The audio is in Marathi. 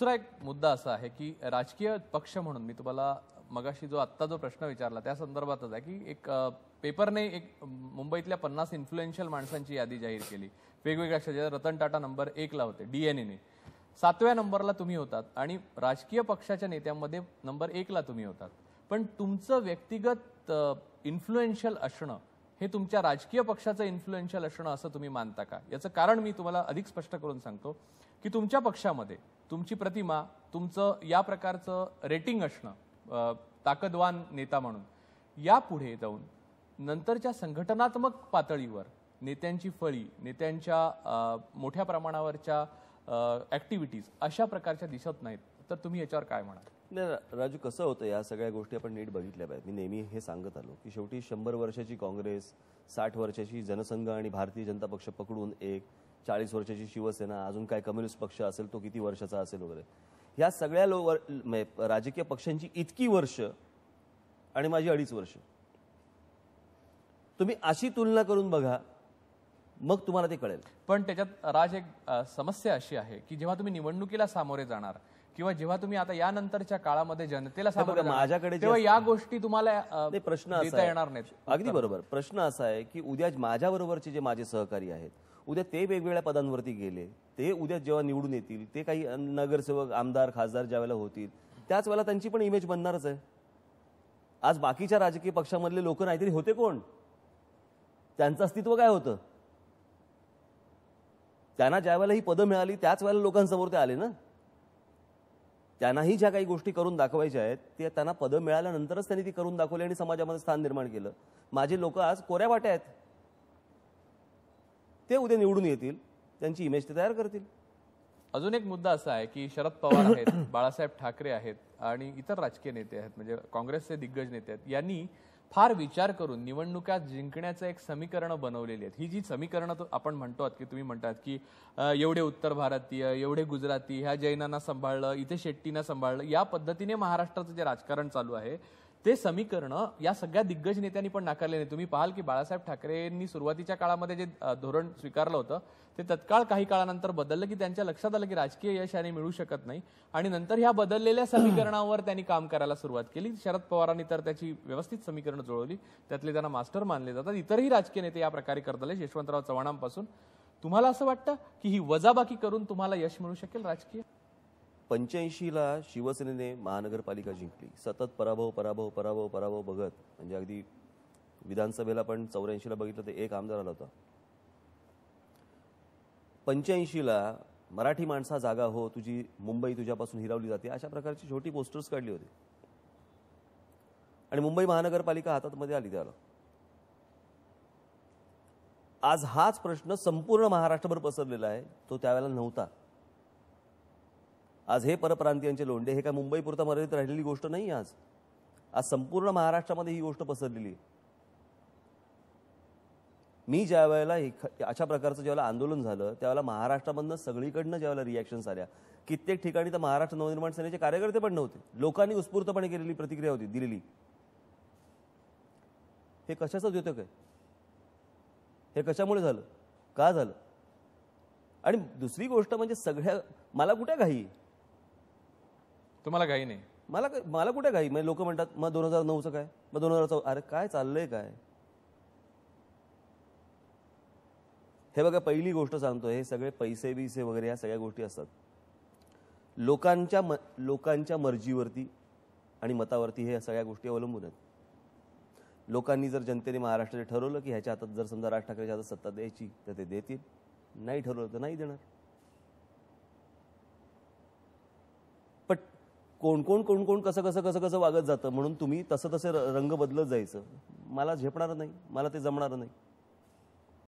दुसरा एक मुद्दा असा आहे की राजकीय पक्ष म्हणून मी तुम्हाला मगाशी जो आत्ता जो प्रश्न विचारला त्या संदर्भातच आहे की एक पेपरने एक मुंबईतल्या पन्नास इन्फ्लुएन्शियल माणसांची यादी जाहीर केली वेगवेगळ्या क्षेत्रात रतन टाटा नंबर एकला होते डीएनएने सातव्या नंबरला तुम्ही होतात आणि राजकीय पक्षाच्या नेत्यांमध्ये नंबर एकला तुम्ही होतात पण तुमचं व्यक्तिगत इन्फ्लुएन्शियल असणं हे तुमच्या राजकीय पक्षाचं इन्फ्लुएन्शियल असणं असं तुम्ही मानता का याचं कारण मी तुम्हाला अधिक स्पष्ट करून सांगतो की तुमच्या पक्षामध्ये तुमची प्रतिमा तुमचं या प्रकारचं रेटिंग असणं ताकदवान नेता म्हणून यापुढे जाऊन नंतरच्या संघटनात्मक पातळीवर नेत्यांची फळी नेत्यांच्या मोठ्या प्रमाणावरच्या ॲक्टिव्हिटीज अशा प्रकारच्या दिसत नाहीत तर तुम्ही याच्यावर काय म्हणाल नाही राजू कसं होतं या सगळ्या गोष्टी आपण नीट बघितल्या पाहिजे मी नेहमी हे सांगत आलो की शेवटी शंभर वर्षाची काँग्रेस साठ वर्षाची जनसंघ आणि भारतीय जनता पक्ष पकडून एक चाळीस वर्षाची शिवसेना अजून काय कम्युनिस्ट पक्ष असेल तो किती वर्षाचा असेल वगैरे ह्या सगळ्या लो राजकीय पक्षांची इतकी वर्ष आणि माझी अडीच वर्ष तुम्ही अशी तुलना करून बघा मग तुम्हाला ते कळेल पण त्याच्यात राज एक समस्या अशी आहे की जेव्हा तुम्ही निवडणुकीला सामोरे जाणार किंवा जेव्हा तुम्ही आता यानंतरच्या काळामध्ये जनतेला सामोरे माझ्याकडे तेव्हा या गोष्टी तुम्हाला प्रश्न असा येणार नाहीत अगदी बरोबर प्रश्न असा आहे की उद्या माझ्याबरोबरचे जे माझे सहकारी आहेत उद्या ते वेगवेगळ्या पदांवरती गेले ते उद्या जेव्हा निवडून येतील ते काही नगरसेवक आमदार खासदार वेळेला होतील त्याच वेळेला त्यांची पण इमेज बनणारच आहे आज बाकीच्या राजकीय पक्षामधले लोक नाहीतरी होते कोण त्यांचं अस्तित्व काय होतं त्यांना ज्या वेळेला ही पदं मिळाली त्याच वेळेला लोकांसमोर ते आले ना त्यांनाही ज्या काही गोष्टी करून दाखवायच्या आहेत ते त्यांना पदं मिळाल्यानंतरच त्यांनी ती करून दाखवली आणि समाजामध्ये स्थान निर्माण केलं माझे लोक आज कोऱ्या वाट्या आहेत ते उद्या निवडून येतील त्यांची इमेज ते तयार करतील अजून एक मुद्दा असा आहे की शरद पवार आहेत बाळासाहेब ठाकरे आहेत आणि इतर राजकीय नेते आहेत म्हणजे काँग्रेसचे दिग्गज नेते आहेत यांनी फार विचार करून निवडणुका जिंकण्याचं एक समीकरण बनवलेली आहेत ही जी समीकरणं आपण म्हणतो की तुम्ही म्हणतात की एवढे उत्तर भारतीय एवढे गुजराती ह्या जैनांना सांभाळलं इथे शेट्टींना सांभाळलं या पद्धतीने महाराष्ट्राचं जे राजकारण चालू आहे ते समीकरण या सगळ्या दिग्गज नेत्यांनी पण नाकारले नाही तुम्ही पाहाल की बाळासाहेब ठाकरेंनी सुरुवातीच्या काळामध्ये जे धोरण स्वीकारलं होतं ते तत्काळ काही काळानंतर बदललं की त्यांच्या लक्षात आलं की राजकीय यश आणि मिळू शकत नाही आणि नंतर ह्या बदललेल्या समीकरणावर त्यांनी काम करायला सुरुवात केली शरद पवारांनी तर त्याची व्यवस्थित समीकरणं जुळवली त्यातले त्यांना मास्टर मानले जातात इतरही राजकीय नेते या प्रकारे करत यशवंतराव चव्हाणांपासून तुम्हाला असं वाटतं की ही वजाबाकी करून तुम्हाला यश मिळू शकेल राजकीय पंच्याऐंशीला शिवसेनेने महानगरपालिका जिंकली सतत पराभव पराभव पराभव पराभव बघत म्हणजे अगदी विधानसभेला पण चौऱ्याऐंशीला बघितलं तर एक आमदार आला होता पंच्याऐंशीला मराठी माणसा जागा हो तुझी मुंबई तुझ्यापासून हिरावली जाते अशा प्रकारची छोटी पोस्टर्स काढली होती आणि मुंबई महानगरपालिका हातात मध्ये आली त्याला आज हाच प्रश्न संपूर्ण महाराष्ट्रभर पसरलेला आहे तो त्यावेळेला नव्हता आज हे परप्रांतीयांचे लोंढे हे काय मुंबईपुरता मर्यादित राहिलेली गोष्ट नाही आज आज संपूर्ण महाराष्ट्रामध्ये ही गोष्ट पसरलेली मी ज्या वेळेला अशा प्रकारचं ज्यावेळेला आंदोलन झालं त्यावेळेला महाराष्ट्रामधनं सगळीकडनं ज्यावेळेला रिॲक्शन्स आल्या कित्येक ठिकाणी तर महाराष्ट्र नवनिर्माण सेनेचे कार्यकर्ते पण नव्हते लोकांनी उत्स्फूर्तपणे केलेली प्रतिक्रिया होती दिलेली हे कशाचं होतं काय हे कशामुळे झालं का झालं आणि दुसरी गोष्ट म्हणजे सगळ्या मला कुठे घाई तुम्हाला घाई नाही मला मला कुठे घाई म्हणजे लोक म्हणतात मग दोन हजार नऊचं काय मग दोन हजार चौ अरे काय चाललंय काय हे बघा पहिली गोष्ट सांगतो हे सगळे पैसे बिसे वगैरे या सगळ्या गोष्टी असतात लोकांच्या म लोकांच्या मर्जीवरती आणि मतावरती हे सगळ्या गोष्टी अवलंबून आहेत लोकांनी जर जनतेने महाराष्ट्राचे ठरवलं की ह्याच्या हातात जर समजा राज ठाकरेच्या हातात सत्ता द्यायची तर ते देतील नाही ठरवलं तर नाही देणार कोण कोण कोण कोण कसं कसं कसं कसं वागत जातं म्हणून तुम्ही तसं तसे रंग बदलत जायचं मला झेपणार नाही मला ते जमणार नाही